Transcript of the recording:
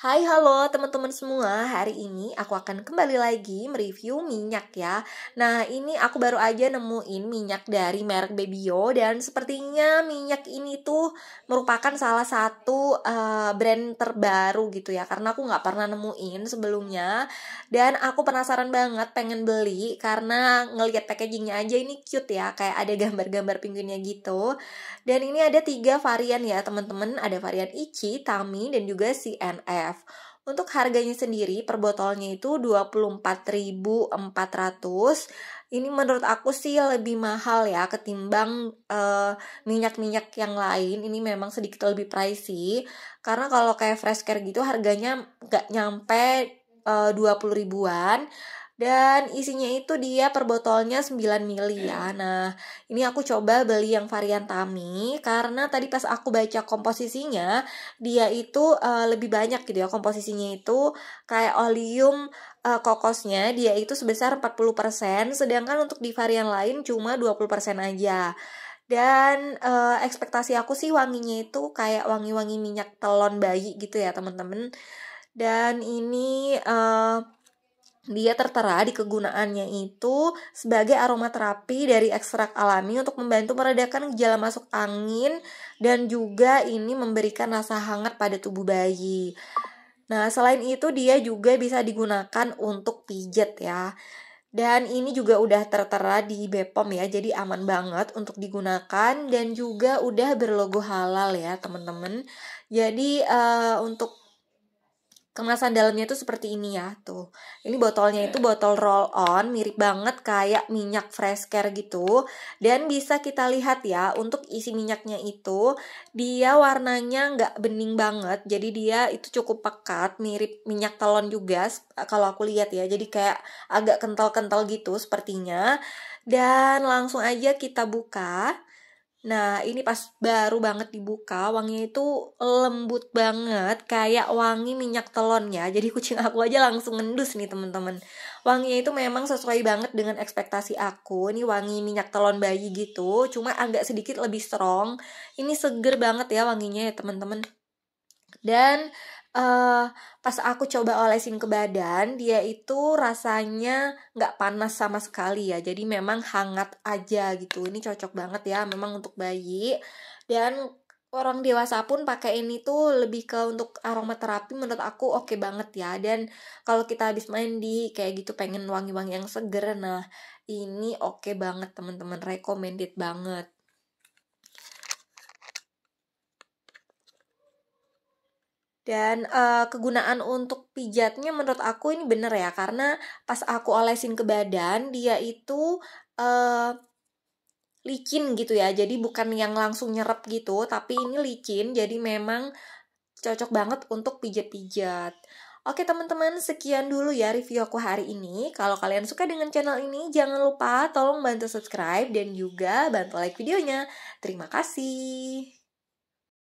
Hai halo teman-teman semua, hari ini aku akan kembali lagi mereview minyak ya Nah ini aku baru aja nemuin minyak dari merek Babyo Dan sepertinya minyak ini tuh merupakan salah satu uh, brand terbaru gitu ya Karena aku gak pernah nemuin sebelumnya Dan aku penasaran banget pengen beli Karena ngeliat packagingnya aja ini cute ya Kayak ada gambar-gambar pinggirnya gitu Dan ini ada tiga varian ya teman-teman Ada varian Ichi, Tami, dan juga CNF untuk harganya sendiri per botolnya itu 24.400. Ini menurut aku sih lebih mahal ya ketimbang minyak eh, minyak-minyak yang lain. Ini memang sedikit lebih pricey karena kalau kayak fresh care gitu harganya nggak nyampe eh, uh, 20 ribuan dan isinya itu dia per botolnya 9 mili ya. Nah, ini aku coba beli yang varian Tami karena tadi pas aku baca komposisinya, dia itu uh, lebih banyak gitu ya komposisinya itu kayak oleum uh, eh, kokosnya dia itu sebesar 40% sedangkan untuk di varian lain cuma 20% aja. Dan uh, ekspektasi aku sih wanginya itu kayak wangi-wangi minyak telon bayi gitu ya, teman-teman. Dan ini uh, dia tertera di kegunaannya itu sebagai aromaterapi dari ekstrak alami untuk membantu meredakan gejala masuk angin dan juga ini memberikan rasa hangat pada tubuh bayi. Nah, selain itu dia juga bisa digunakan untuk pijet ya. Dan ini juga udah tertera di Bepom ya, jadi aman banget untuk digunakan dan juga udah berlogo halal ya teman-teman. Jadi uh, untuk kemasan dalamnya itu seperti ini ya tuh ini botolnya itu iya. botol roll on mirip banget kayak minyak fresh care gitu dan bisa kita lihat ya untuk isi minyaknya itu dia warnanya nggak bening banget jadi dia itu cukup pekat mirip minyak telon juga kalau aku lihat ya jadi kayak agak kental-kental gitu sepertinya dan langsung aja kita buka Nah, ini pas baru banget dibuka, wanginya itu lembut banget, kayak wangi minyak telon ya. Jadi kucing aku aja langsung ngendus nih temen-temen. Wanginya itu memang sesuai banget dengan ekspektasi aku. Ini wangi minyak telon bayi gitu, cuma agak sedikit lebih strong. Ini seger banget ya wanginya ya temen-temen. Dan uh, pas aku coba olesin ke badan dia itu rasanya nggak panas sama sekali ya jadi memang hangat aja gitu ini cocok banget ya memang untuk bayi dan orang dewasa pun pakai ini tuh lebih ke untuk aromaterapi menurut aku oke okay banget ya dan kalau kita habis mandi kayak gitu pengen wangi-wangi yang seger nah ini oke okay banget teman-teman recommended banget Dan uh, kegunaan untuk pijatnya menurut aku ini bener ya karena pas aku olesin ke badan dia itu uh, licin gitu ya. Jadi bukan yang langsung nyerap gitu, tapi ini licin jadi memang cocok banget untuk pijat-pijat. Oke teman-teman, sekian dulu ya review aku hari ini. Kalau kalian suka dengan channel ini, jangan lupa tolong bantu subscribe dan juga bantu like videonya. Terima kasih.